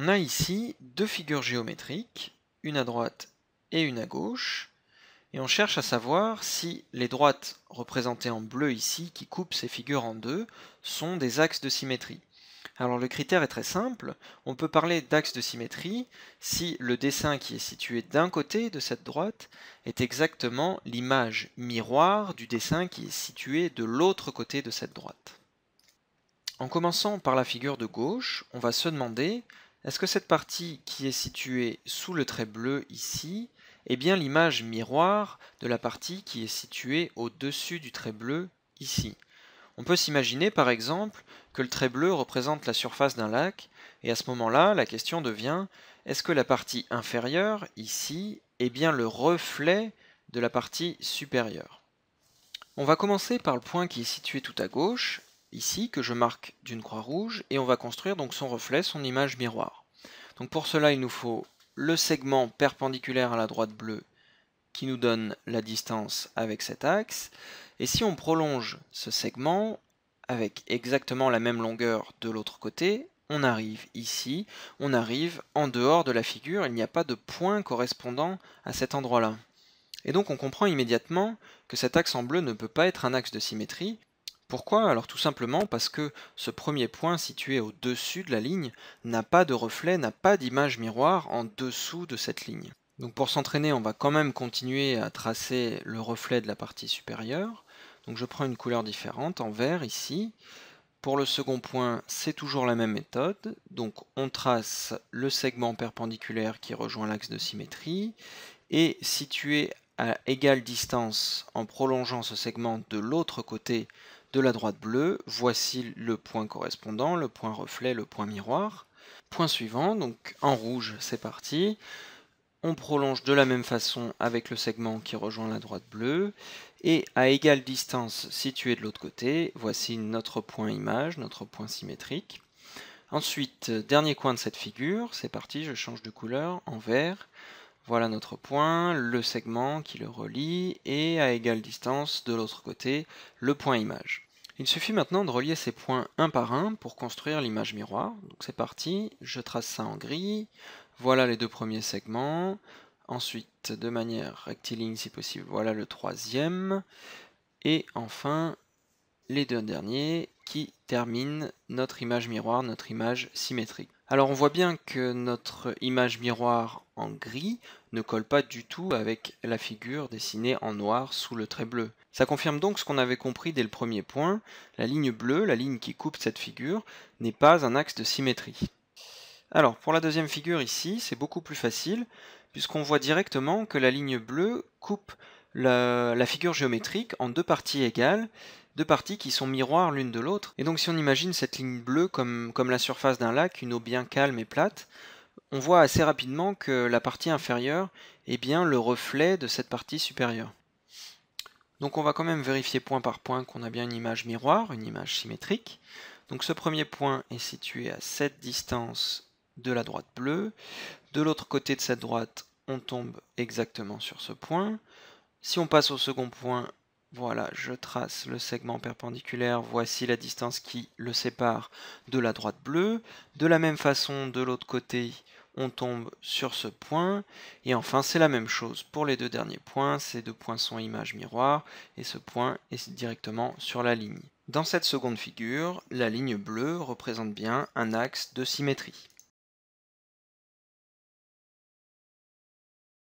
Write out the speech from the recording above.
On a ici deux figures géométriques, une à droite et une à gauche, et on cherche à savoir si les droites représentées en bleu ici, qui coupent ces figures en deux, sont des axes de symétrie. Alors le critère est très simple, on peut parler d'axe de symétrie si le dessin qui est situé d'un côté de cette droite est exactement l'image miroir du dessin qui est situé de l'autre côté de cette droite. En commençant par la figure de gauche, on va se demander est-ce que cette partie qui est située sous le trait bleu ici est bien l'image miroir de la partie qui est située au-dessus du trait bleu ici On peut s'imaginer par exemple que le trait bleu représente la surface d'un lac, et à ce moment-là, la question devient est-ce que la partie inférieure, ici, est bien le reflet de la partie supérieure on va commencer par le point qui est situé tout à gauche, ici que je marque d'une croix rouge et on va construire donc son reflet, son image miroir. Donc pour cela il nous faut le segment perpendiculaire à la droite bleue qui nous donne la distance avec cet axe et si on prolonge ce segment avec exactement la même longueur de l'autre côté, on arrive ici, on arrive en dehors de la figure, il n'y a pas de point correspondant à cet endroit-là. Et donc on comprend immédiatement que cet axe en bleu ne peut pas être un axe de symétrie, pourquoi Alors tout simplement parce que ce premier point situé au-dessus de la ligne n'a pas de reflet, n'a pas d'image miroir en dessous de cette ligne. Donc pour s'entraîner, on va quand même continuer à tracer le reflet de la partie supérieure. Donc je prends une couleur différente, en vert ici. Pour le second point, c'est toujours la même méthode. Donc on trace le segment perpendiculaire qui rejoint l'axe de symétrie et situé à égale distance en prolongeant ce segment de l'autre côté de la droite bleue, voici le point correspondant, le point reflet, le point miroir. Point suivant, donc en rouge, c'est parti. On prolonge de la même façon avec le segment qui rejoint la droite bleue. Et à égale distance située de l'autre côté, voici notre point image, notre point symétrique. Ensuite, dernier coin de cette figure, c'est parti, je change de couleur en vert. Voilà notre point, le segment qui le relie, et à égale distance de l'autre côté, le point image. Il suffit maintenant de relier ces points un par un pour construire l'image miroir. Donc c'est parti, je trace ça en gris, voilà les deux premiers segments, ensuite de manière rectiligne si possible, voilà le troisième, et enfin les deux derniers qui termine notre image miroir, notre image symétrique. Alors on voit bien que notre image miroir en gris ne colle pas du tout avec la figure dessinée en noir sous le trait bleu. Ça confirme donc ce qu'on avait compris dès le premier point, la ligne bleue, la ligne qui coupe cette figure, n'est pas un axe de symétrie. Alors pour la deuxième figure ici, c'est beaucoup plus facile, puisqu'on voit directement que la ligne bleue coupe la, figure géométrique en deux parties égales, deux parties qui sont miroirs l'une de l'autre. Et donc si on imagine cette ligne bleue comme, comme la surface d'un lac, une eau bien calme et plate, on voit assez rapidement que la partie inférieure est bien le reflet de cette partie supérieure. Donc on va quand même vérifier point par point qu'on a bien une image miroir, une image symétrique. Donc ce premier point est situé à cette distance de la droite bleue. De l'autre côté de cette droite, on tombe exactement sur ce point. Si on passe au second point, voilà, je trace le segment perpendiculaire, voici la distance qui le sépare de la droite bleue. De la même façon, de l'autre côté, on tombe sur ce point. Et enfin, c'est la même chose pour les deux derniers points. Ces deux points sont image miroir et ce point est directement sur la ligne. Dans cette seconde figure, la ligne bleue représente bien un axe de symétrie.